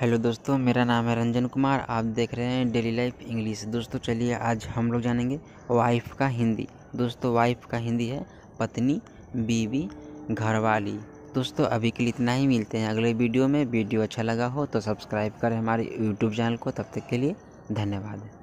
hello दोस्तों मेरा नाम है रंजन कुमार आप देख रहे हैं डेली लाइफ इंग्लिश दोस्तों चलिए आज हम लोग जानेंगे वाइफ का हिंदी दोस्तों वाइफ का हिंदी है पत्नी बीवी घरवाली दोस्तों अभी के लिए इतना ही मिलते हैं अगले वीडियो में वीडियो अच्छा लगा हो तो सब्सक्राइब करें हमारे यूट्यूब चैनल को तब तक के लिए धन्यवाद